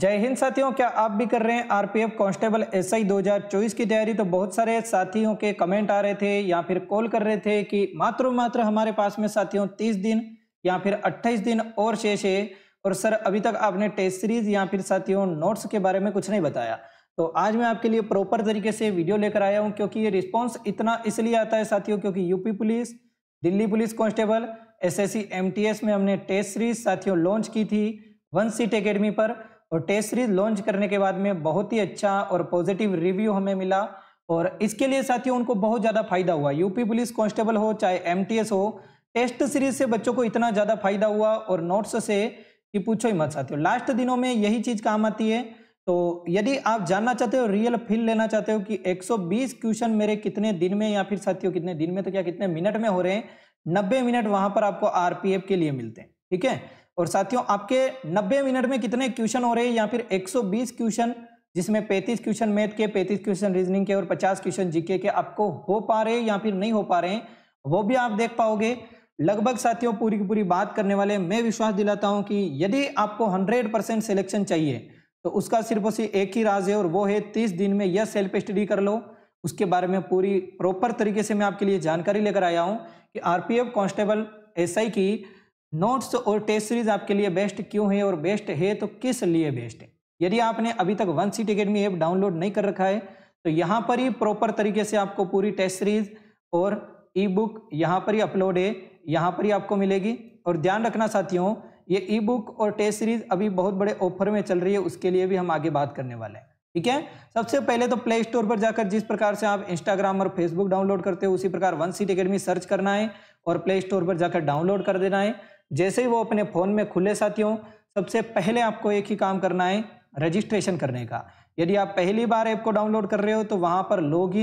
जय हिंद साथियों क्या आप भी कर रहे हैं आरपीएफ कांस्टेबल एसआई 2024 की तैयारी तो बहुत सारे साथियों के कमेंट आ रहे थे या फिर कॉल कर रहे थे कि मात्र मात्र हमारे पास में साथियों 30 दिन या फिर 28 दिन और शेष है और सर अभी तक आपने टेस्ट सीरीज या फिर साथियों नोट्स के बारे में कुछ नहीं बताया तो आज मैं आपके लिए प्रॉपर तरीके से वीडियो लेकर आया हूँ क्योंकि ये रिस्पॉन्स इतना इसलिए आता है साथियों क्योंकि UP police Delhi police constable S S में हमने टेस्ट सीरीज साथियों लॉन्च की थी वन सीट अकेडमी पर और टेस्ट सीरीज लॉन्च करने के बाद में बहुत ही अच्छा और पॉजिटिव रिव्यू हमें मिला और इसके लिए साथियों उनको बहुत ज़्यादा फायदा हुआ यूपी पुलिस कांस्टेबल हो चाहे एमटीएस हो टेस्ट सीरीज से बच्चों को इतना ज़्यादा फायदा हुआ और नोट्स से कि पूछो ही मत साथियों लास्ट दिनों में यही चीज़ काम आती है तो यदि आप जानना चाहते हो रियल फील लेना चाहते हो कि 120 क्वेश्चन मेरे कितने दिन में या फिर साथियों कितने दिन में तो क्या कितने मिनट में हो रहे हैं 90 मिनट वहां पर आपको आरपीएफ के लिए मिलते हैं ठीक है और साथियों आपके 90 मिनट में कितने क्वेश्चन हो रहे हैं या फिर 120 क्वेश्चन जिसमें 35 क्वेश्चन मैथ के 35 क्वेश्चन रीजनिंग के और 50 क्वेश्चन जीके के आपको हो पा रहे हैं या फिर नहीं हो पा रहे हैं वो भी आप देख पाओगे लगभग साथियों पूरी की पूरी बात करने वाले मैं विश्वास दिलाता हूं कि यदि आपको हंड्रेड परसेंट सिलेक्शन चाहिए तो उसका सिर्फ उसी एक ही राज है और वो है तीस दिन में यह सेल्फ स्टडी कर लो उसके बारे में पूरी प्रॉपर तरीके से मैं आपके लिए जानकारी लेकर आया हूँ कि आरपीएफ कांस्टेबल एसआई की नोट्स और टेस्ट सीरीज आपके लिए बेस्ट क्यों है और बेस्ट है तो किस लिए बेस्ट है यदि आपने अभी तक one seat academy app download नहीं कर रखा है तो यहाँ पर ही प्रॉपर तरीके से आपको पूरी टेस्ट सीरीज और ई बुक यहाँ पर ही अपलोड है यहाँ पर ही आपको मिलेगी और ध्यान रखना साथियों ये ई बुक और टेस्ट सीरीज अभी बहुत बड़े ऑफर में चल रही है उसके लिए भी हम आगे बात करने वाले हैं ठीक है सबसे पहले तो प्ले स्टोर पर जाकर जिस प्रकार से आप इंस्टाग्राम और फेसबुक डाउनलोड करते हो उसी प्रकार वन सीट अकेडमी सर्च करना है और प्ले स्टोर पर जाकर डाउनलोड कर देना है जैसे ही वो अपने फ़ोन में खुले साथियों सबसे पहले आपको एक ही काम करना है रजिस्ट्रेशन करने का यदि आप पहली बार ऐप को डाउनलोड कर रहे हो तो वहाँ पर लॉग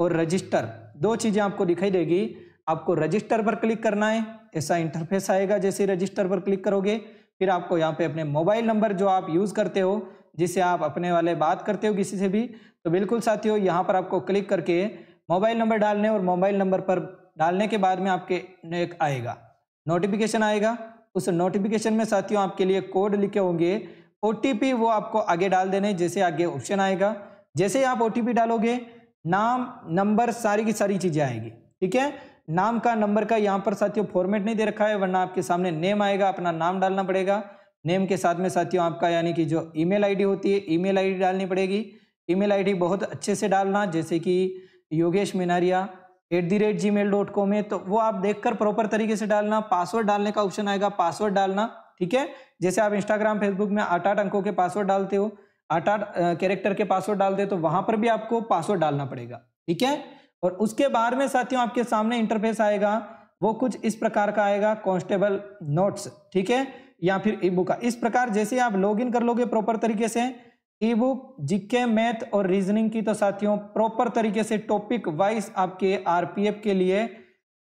और रजिस्टर दो चीज़ें आपको दिखाई देगी आपको रजिस्टर पर क्लिक करना है ऐसा इंटरफेस आएगा जैसे रजिस्टर पर क्लिक करोगे फिर आपको यहाँ पे अपने मोबाइल नंबर जो आप यूज़ करते हो जिसे आप अपने वाले बात करते हो किसी से भी तो बिल्कुल साथियों यहाँ पर आपको क्लिक करके मोबाइल नंबर डालने और मोबाइल नंबर पर डालने के बाद में आपके नेक आएगा नोटिफिकेशन आएगा उस नोटिफिकेशन में साथियों आपके लिए कोड लिखे होंगे ओ वो आपको आगे डाल देने जैसे आगे ऑप्शन आएगा जैसे आप ओ डालोगे नाम नंबर सारी की सारी चीज़ें आएगी ठीक है नाम का नंबर का यहाँ पर साथियों फॉर्मेट नहीं दे रखा है वरना आपके सामने नेम आएगा अपना नाम डालना पड़ेगा नेम के साथ में साथियों आपका यानी कि जो ईमेल आईडी होती है ईमेल आईडी डालनी पड़ेगी ईमेल आईडी बहुत अच्छे से डालना जैसे कि Yogesh Minaria at the rate gmail dot com है तो वो आप देखकर प्रॉपर तरीके से डालना पासवर्ड डालने का ऑप्शन आएगा पासवर्ड डालना ठीक है जैसे आप इंस्टाग्राम फेसबुक में आठ आठ अंकों के पासवर्ड डालते हो आठ आठ कैरेक्टर के पासवर्ड डालते हो तो वहां पर भी आपको पासवर्ड डालना पड़ेगा ठीक है और उसके बाद में साथियों आपके सामने इंटरफेस आएगा वो कुछ इस प्रकार का आएगा कॉन्स्टेबल नोट्स ठीक है या फिर ई बुक का इस प्रकार जैसे आप लॉग इन कर लोगे प्रॉपर तरीके से ई बुक जीके मैथ और रीजनिंग की तो साथियों प्रॉपर तरीके से टॉपिक वाइज आपके आरपीएफ के लिए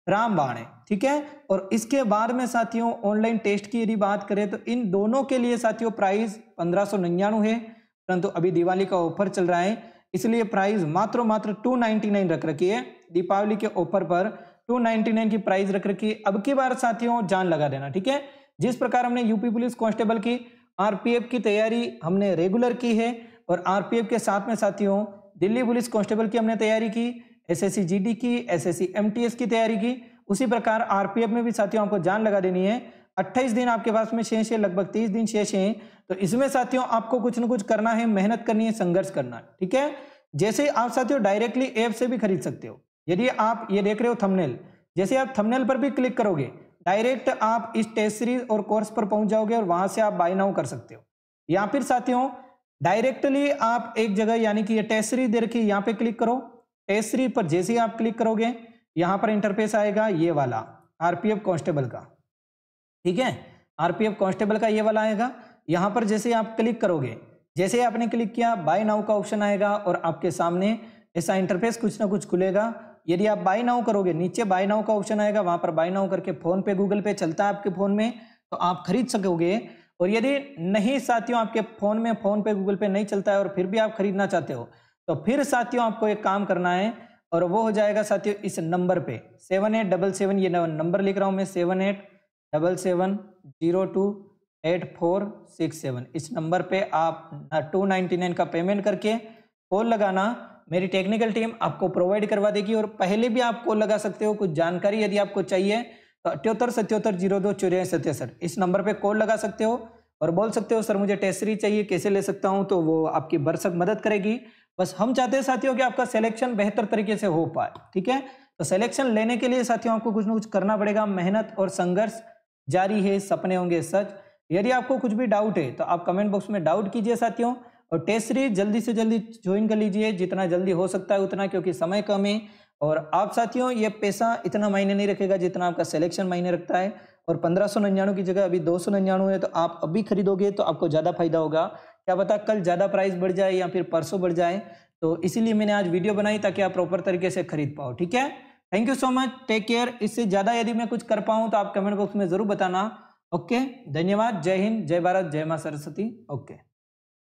रामबाण है ठीक है और इसके बाद में साथियों ऑनलाइन टेस्ट की यदि बात करें तो इन दोनों के लिए साथियों प्राइस पंद्रह सौ निन्यानवे है परंतु अभी दिवाली का ऑफर चल रहा है इसलिए प्राइस मात्र मात्र टू नाइनटी नाइन रख रखी है दीपावली के ऑफर पर टू नाइनटी नाइन की प्राइस रख रखी है अब की बार साथियों जान लगा देना ठीक है जिस प्रकार हमने यूपी पुलिस कांस्टेबल की आरपीएफ की तैयारी हमने रेगुलर की है और आरपीएफ के साथ में साथियों दिल्ली पुलिस कांस्टेबल की हमने तैयारी की एसएससी जीडी की एसएससी एमटीएस की तैयारी की उसी प्रकार आरपीएफ में भी साथियों आपको जान लगा देनी है अट्ठाईस दिन आपके पास में शेष है लगभग तीस दिन शेष है तो इसमें साथियों आपको कुछ ना कुछ करना है मेहनत करनी है संघर्ष करना है ठीक है जैसे आप साथियों डायरेक्टली ऐप से भी खरीद सकते हो यदि आप ये देख रहे हो थमनेल जैसे आप थमनेल पर भी क्लिक करोगे डायरेक्ट आप इस टेस्ट सीरीज और कोर्स पर पहुंच जाओगे और वहां से आप बाय नाउ कर सकते हो या फिर साथियों डायरेक्टली आप एक जगह यानी कि ये टेस्ट सीरीज दे रखी यहाँ पे क्लिक करो टेस्ट सीरीज पर जैसे ही आप क्लिक करोगे यहाँ पर इंटरफेस आएगा ये वाला आरपीएफ कांस्टेबल का ठीक है आरपीएफ कांस्टेबल का ये वाला आएगा यहाँ पर जैसे आप क्लिक करोगे जैसे ही आपने क्लिक किया बाय नाउ का ऑप्शन आएगा और आपके सामने ऐसा इंटरफेस कुछ ना कुछ खुलेगा यदि आप बाई नाउ करोगे नीचे बाई नाउ का ऑप्शन आएगा वहां पर बाई नाउ करके फोन पे गूगल पे चलता है आपके फोन में तो आप खरीद सकोगे और यदि नहीं साथियों आपके फोन में फोन पे गूगल पे नहीं चलता है और फिर भी आप खरीदना चाहते हो तो फिर साथियों आपको एक काम करना है और वो हो जाएगा साथियों इस नंबर पे सेवन एट डबल सेवन ये नंबर लिख रहा हूँ मैं seven eight double seven zero two eight four six seven इस नंबर पे आप टू नाइनटी नाइन का पेमेंट करके कॉल लगाना मेरी टेक्निकल टीम आपको प्रोवाइड करवा देगी और पहले भी आप कॉल लगा सकते हो कुछ जानकारी यदि आपको चाहिए तो अठ्योत्तर सत्योत्तर जीरो दो चौरासी सतहत्तर इस नंबर पे कॉल लगा सकते हो और बोल सकते हो सर मुझे टेस्टरी चाहिए कैसे ले सकता हूँ तो वो आपकी भरसक मदद करेगी बस हम चाहते हैं साथियों कि आपका सिलेक्शन बेहतर तरीके से हो पाए ठीक है तो सिलेक्शन लेने के लिए साथियों आपको कुछ ना कुछ करना पड़ेगा मेहनत और संघर्ष जारी है सपने होंगे सच यदि आपको कुछ भी डाउट है तो आप कमेंट बॉक्स में डाउट कीजिए साथियों और टेस्ट सीरीज जल्दी से जल्दी ज्वाइन कर लीजिए जितना जल्दी हो सकता है उतना क्योंकि समय कम है और आप साथियों ये पैसा इतना मायने नहीं रखेगा जितना आपका सिलेक्शन मायने रखता है और पंद्रह सौ की जगह अभी दो सौ है तो आप अभी खरीदोगे तो आपको ज़्यादा फायदा होगा क्या पता कल ज़्यादा प्राइस बढ़ जाए या फिर परसों बढ़ जाए तो इसीलिए मैंने आज वीडियो बनाई ताकि आप प्रॉपर तरीके से खरीद पाओ ठीक है thank you so much take care इससे ज़्यादा यदि मैं कुछ कर पाऊँ तो आप कमेंट बॉक्स में ज़रूर बताना ओके धन्यवाद जय हिंद जय भारत जय माँ सरस्वती ओके